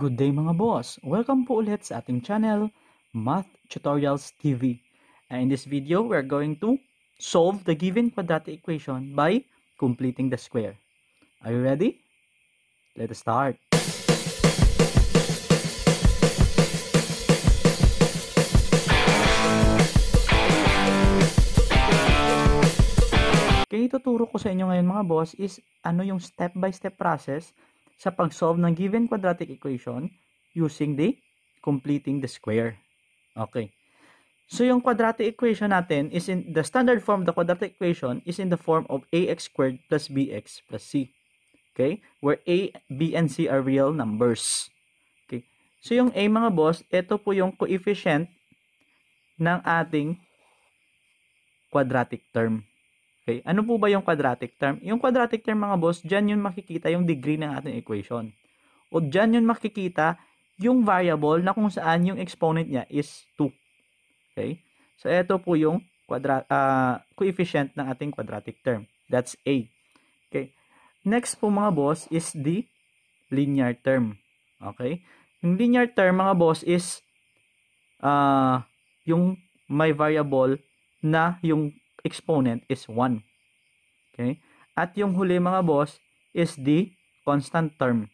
Good day mga boss! Welcome po ulit sa ating channel, Math Tutorials TV. And in this video, we're going to solve the given quadratic equation by completing the square. Are you ready? Let's start! Kaya ituturo ko sa inyo ngayon mga boss is ano yung step-by-step -step process sa pag-solve ng given quadratic equation using the completing the square. Okay. So yung quadratic equation natin is in the standard form of the quadratic equation is in the form of ax squared plus bx plus c. Okay? Where a, b, and c are real numbers. Okay? So yung a mga boss, ito po yung coefficient ng ating quadratic term. Okay? Ano po ba yung quadratic term? Yung quadratic term mga boss, dyan yun makikita yung degree ng ating equation. O dyan yun makikita yung variable na kung saan yung exponent niya is 2. Okay? So, ito po yung quadra- uh, coefficient ng ating quadratic term. That's A. Okay? Next po mga boss is the linear term. Okay? Yung linear term mga boss is uh, yung may variable na yung exponent is 1. Okay? At yung huli mga boss is the constant term.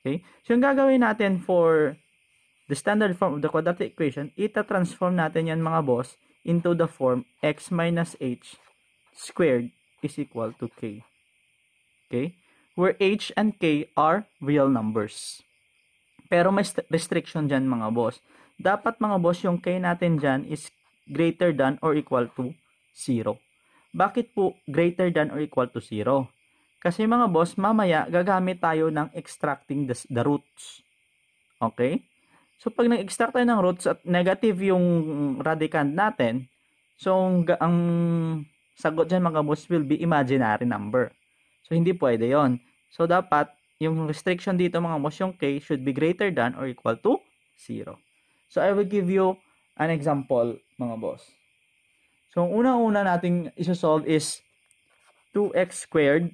Okay? So yung gagawin natin for the standard form of the quadratic equation, ita-transform natin yan mga boss into the form x minus h squared is equal to k. Okay? Where h and k are real numbers. Pero may restriction dyan mga boss. Dapat mga boss, yung k natin dyan is greater than or equal to 0. Bakit po greater than or equal to 0? Kasi mga boss, mamaya gagamit tayo ng extracting the, the roots. Okay? So pag nag-extract tayo ng roots at negative yung radicand natin, so ang sagot dyan mga boss will be imaginary number. So hindi pwede yon. So dapat yung restriction dito mga boss yung k should be greater than or equal to 0. So I will give you an example mga boss. So, ang una-una nating isa-solve is 2x squared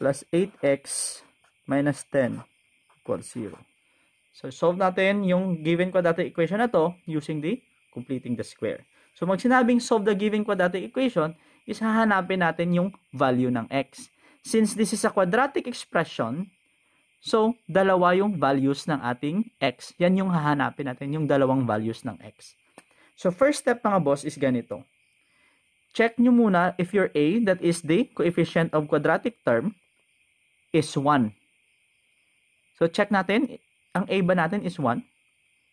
plus 8x minus 10 equals 0. So, solve natin yung given quadratic equation na to using the completing the square. So, mag sinabing solve the given quadratic equation, is hahanapin natin yung value ng x. Since this is a quadratic expression, so dalawa yung values ng ating x. Yan yung hahanapin natin, yung dalawang values ng x. So, first step mga boss is ganito. Check nyo muna if your A, that is the coefficient of quadratic term, is 1. So, check natin. Ang A ba natin is 1?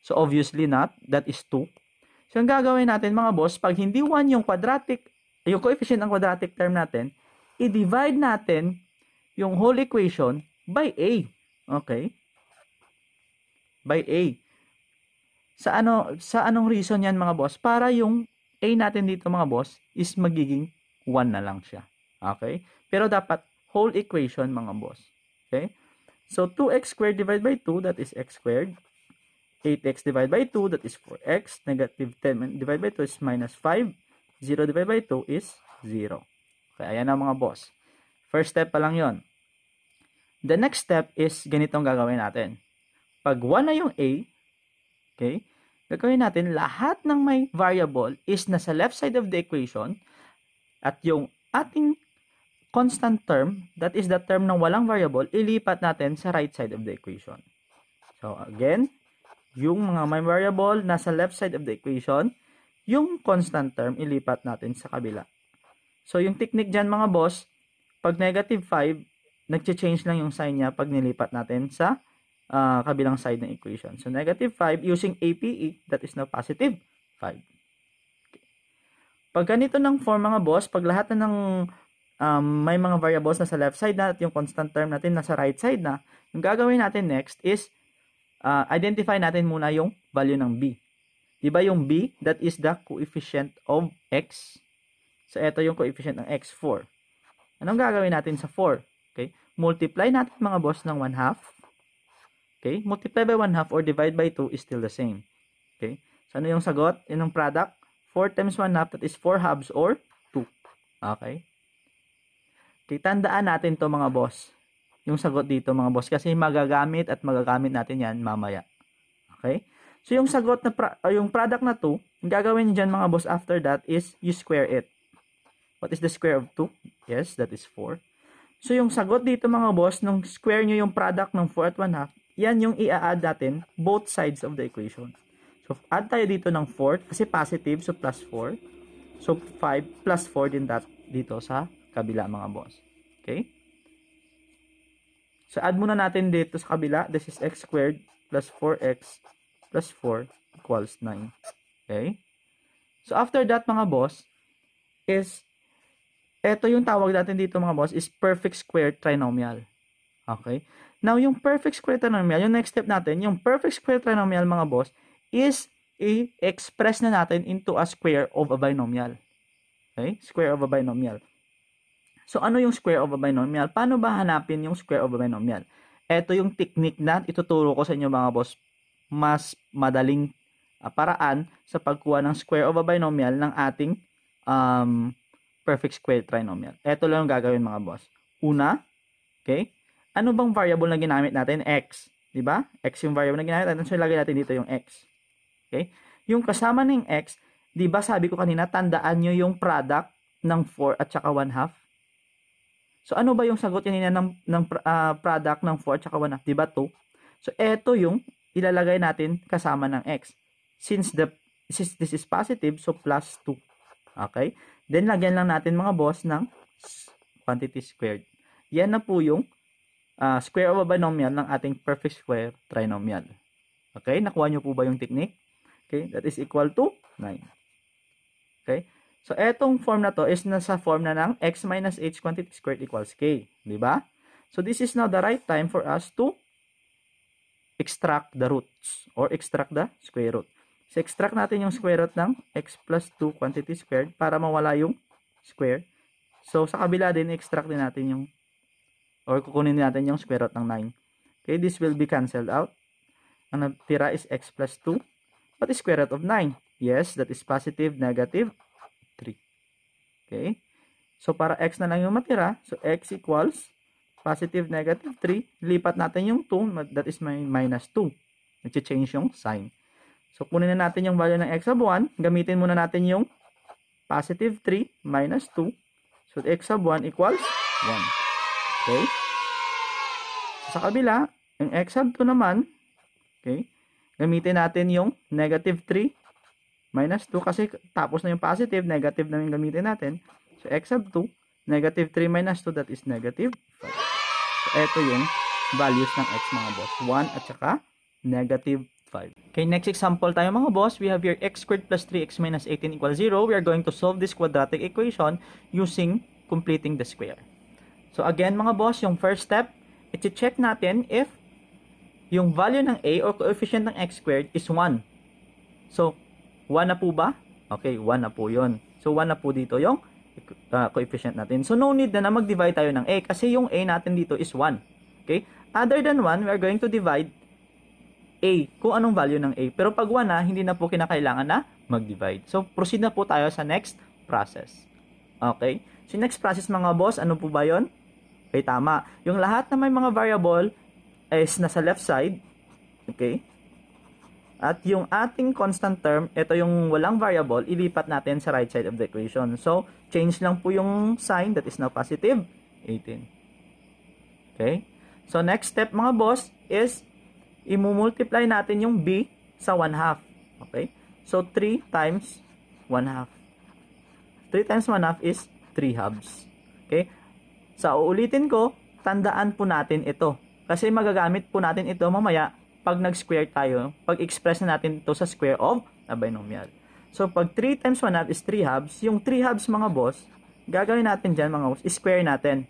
So, obviously not. That is 2. So, ang gagawin natin mga boss, pag hindi 1 yung quadratic, yung coefficient ng quadratic term natin, i-divide natin yung whole equation by A. Okay? By A. Sa ano sa anong reason 'yan mga boss? Para yung A natin dito mga boss is magiging 1 na lang siya. Okay? Pero dapat whole equation mga boss. Okay? So 2x squared divided by 2 that is x squared. 8x divided by 2 that is 4x. Negative 10 divided by 2 is minus 5. 0 divided by 2 is 0. Okay, ayan na mga boss. First step pa lang yon. The next step is ganitong gagawin natin. Pag 1 na yung A, Okay? Gagawin natin lahat ng may variable is nasa left side of the equation at yung ating constant term, that is the term ng walang variable, ilipat natin sa right side of the equation. So again, yung mga may variable nasa left side of the equation, yung constant term ilipat natin sa kabila. So yung technique dyan mga boss, pag negative 5, nagche-change lang yung sign niya pag nilipat natin sa uh, kabilang side ng equation. So, negative 5 using APE, that is now positive 5. Okay. Pag ganito ng form mga boss, pag lahat na ng um, may mga variables na sa left side na at yung constant term natin nasa right side na, yung gagawin natin next is uh, identify natin muna yung value ng B. Diba yung B, that is the coefficient of X. So, ito yung coefficient ng X, 4. Anong gagawin natin sa 4? Okay? Multiply natin mga boss ng 1 half Okay? Multiply by 1 half or divide by 2 is still the same. Okay? So, ano yung sagot? Yun yung product. 4 times 1 half, that is 4 halves or 2. Okay? Okay, tandaan natin to mga boss. Yung sagot dito mga boss. Kasi magagamit at magagamit natin yan mamaya. Okay? So, yung sagot na, pra- ah, yung product na 2, yung gagawin nyo dyan mga boss after that is you square it. What is the square of 2? Yes, that is 4. So, yung sagot dito mga boss, nung square nyo yung product ng 4 at 1 half, yan yung i-add natin both sides of the equation. So, add tayo dito ng 4 kasi positive, so plus 4. So, 5 plus 4 din dat dito sa kabila mga boss. Okay? So, add muna natin dito sa kabila. This is x squared plus 4x plus 4 equals 9. Okay? So, after that mga boss, is, eto yung tawag natin dito mga boss, is perfect square trinomial. Okay? Now, yung perfect square trinomial, yung next step natin, yung perfect square trinomial, mga boss, is i-express na natin into a square of a binomial. Okay? Square of a binomial. So, ano yung square of a binomial? Paano ba hanapin yung square of a binomial? Ito yung technique na ituturo ko sa inyo mga boss. Mas madaling ah, paraan sa pagkuha ng square of a binomial ng ating um, perfect square trinomial. Ito lang ang gagawin mga boss. Una, okay? ano bang variable na ginamit natin? X. Di ba? X yung variable na ginamit natin. So, ilagay natin dito yung X. Okay? Yung kasama ng X, di ba sabi ko kanina, tandaan nyo yung product ng 4 at saka 1 half. So, ano ba yung sagot kanina ng, ng uh, product ng 4 at saka 1 half? Di ba 2? So, eto yung ilalagay natin kasama ng X. Since the since this is positive, so plus 2. Okay? Then, lagyan lang natin mga boss ng quantity squared. Yan na po yung uh, square of a binomial ng ating perfect square trinomial. Okay, nakuha nyo po ba yung technique? Okay, that is equal to 9. Okay, so etong form na to is nasa form na ng x minus h quantity squared equals k. Di ba? So this is now the right time for us to extract the roots or extract the square root. So extract natin yung square root ng x plus 2 quantity squared para mawala yung square. So sa kabila din, extract din natin yung or kukunin natin yung square root ng 9. Okay, this will be cancelled out. Ang natira is x plus 2. What is square root of 9? Yes, that is positive, negative 3. Okay? So, para x na lang yung matira, so x equals positive, negative 3. Lipat natin yung 2, that is my minus 2. Nag-change yung sign. So, kunin na natin yung value ng x sub 1. Gamitin muna natin yung positive 3 minus 2. So, x sub 1 equals 1. Okay? So, sa kabila, yung x sub 2 naman, okay, gamitin natin yung negative 3 minus 2 kasi tapos na yung positive, negative na yung gamitin natin. So, x sub 2, negative 3 minus 2, that is negative 5. So, ito yung values ng x mga boss. 1 at saka negative 5. Okay, next example tayo mga boss. We have here x squared plus 3x minus 18 equals 0. We are going to solve this quadratic equation using completing the square. So again mga boss, yung first step, iti-check natin if yung value ng a or coefficient ng x squared is 1. So, 1 na po ba? Okay, 1 na po yon. So, 1 na po dito yung uh, coefficient natin. So, no need na na mag-divide tayo ng a kasi yung a natin dito is 1. Okay? Other than 1, we are going to divide a kung anong value ng a. Pero pag 1 na, hindi na po kinakailangan na mag-divide. So, proceed na po tayo sa next process. Okay? So, next process mga boss, ano po ba yon? Okay, tama. Yung lahat na may mga variable is nasa left side. Okay? At yung ating constant term, ito yung walang variable, ilipat natin sa right side of the equation. So, change lang po yung sign that is now positive, 18. Okay? So, next step mga boss is imumultiply natin yung b sa 1 half. Okay? So, 3 times 1 half. 3 times 1 half is 3 halves. Okay? Sa uulitin ko, tandaan po natin ito. Kasi magagamit po natin ito mamaya pag nag-square tayo, pag-express na natin ito sa square of a binomial. So, pag 3 times 1 half is 3 halves, yung 3 halves mga boss, gagawin natin dyan mga boss, square natin.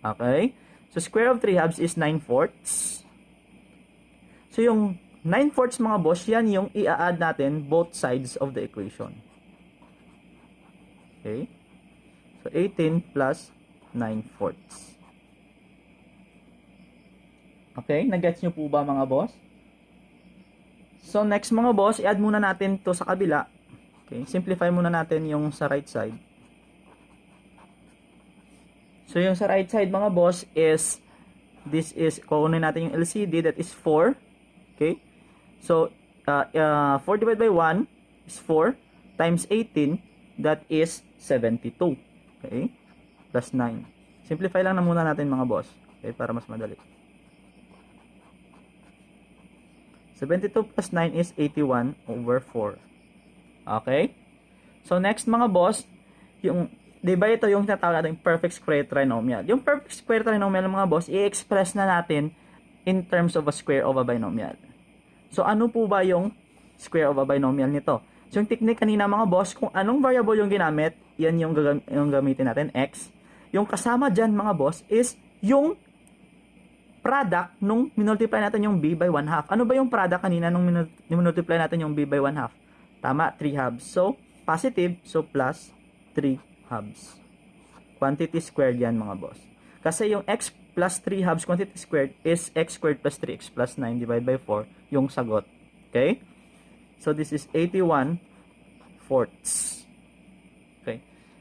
Okay? So, square of 3 halves is 9 fourths. So, yung 9 fourths mga boss, yan yung i-add natin both sides of the equation. Okay? So, 18 plus 9-fourths. Okay, nagets nyo po ba mga boss? So next mga boss, i-add muna natin to sa kabila. Okay, simplify muna natin yung sa right side. So yung sa right side mga boss is, this is, kukunin natin yung LCD that is 4. Okay, so uh, uh, 4 divided by 1 is 4 times 18 that is 72. Okay plus 9. Simplify lang na muna natin mga boss. Okay, para mas madali. 72 plus 9 is 81 over 4. Okay? So, next mga boss, yung, di ba ito yung tinatawag natin perfect square trinomial. Yung perfect square trinomial mga boss, i-express na natin in terms of a square of a binomial. So, ano po ba yung square of a binomial nito? So, yung technique kanina mga boss, kung anong variable yung ginamit, yan yung, gagam- yung gamitin natin, x. Yung kasama dyan mga boss is yung product nung minultiply natin yung b by 1 half. Ano ba yung product kanina nung minultiply natin yung b by 1 half? Tama, 3 halves. So, positive, so plus 3 halves. Quantity squared yan mga boss. Kasi yung x plus 3 halves quantity squared is x squared plus 3x plus 9 divided by 4 yung sagot. Okay? So, this is 81 fourths.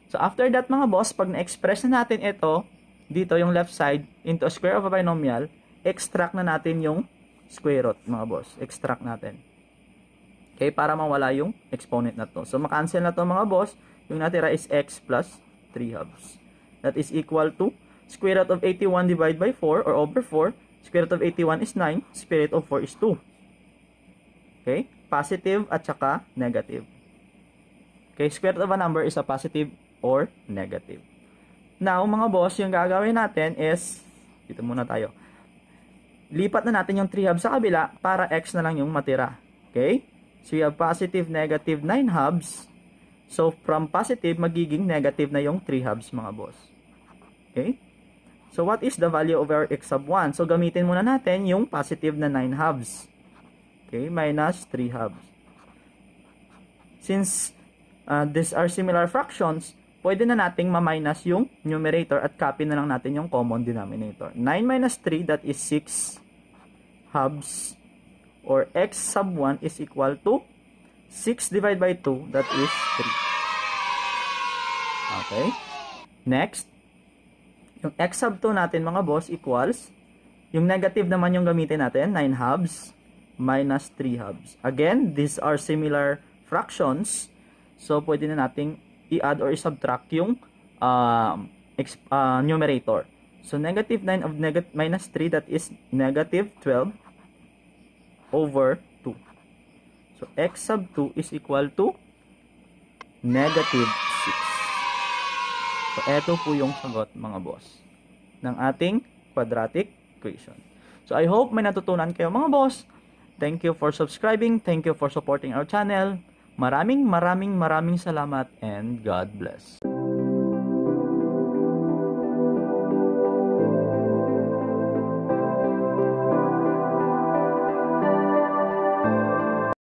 So after that mga boss, pag na-express na natin ito, dito yung left side, into a square of a binomial, extract na natin yung square root mga boss. Extract natin. Okay, para mawala yung exponent na to. So makancel na to mga boss, yung natira is x plus 3 halves. That is equal to square root of 81 divided by 4 or over 4. Square root of 81 is 9. Square root of 4 is 2. Okay? Positive at saka negative. Okay? Square root of a number is a positive or negative. Now, mga boss, yung gagawin natin is, dito muna tayo. Lipat na natin yung 3 hubs sa kabila para x na lang yung matira. Okay? So, you have positive, negative 9 hubs. So, from positive, magiging negative na yung 3 hubs, mga boss. Okay? So, what is the value of our x sub 1? So, gamitin muna natin yung positive na 9 hubs. Okay, minus 3 hubs. Since uh, these are similar fractions, pwede na nating ma-minus yung numerator at copy na lang natin yung common denominator. 9 minus 3, that is 6 halves or x sub 1 is equal to 6 divided by 2, that is 3. Okay? Next, yung x sub 2 natin mga boss equals, yung negative naman yung gamitin natin, 9 halves minus 3 halves. Again, these are similar fractions. So, pwede na nating i-add or i-subtract yung uh, uh, numerator. So negative 9 of neg minus 3 that is negative 12 over 2. So x sub 2 is equal to negative 6. So eto po yung sagot mga boss ng ating quadratic equation. So I hope may natutunan kayo mga boss. Thank you for subscribing. Thank you for supporting our channel. Maraming maraming maraming salamat and God bless.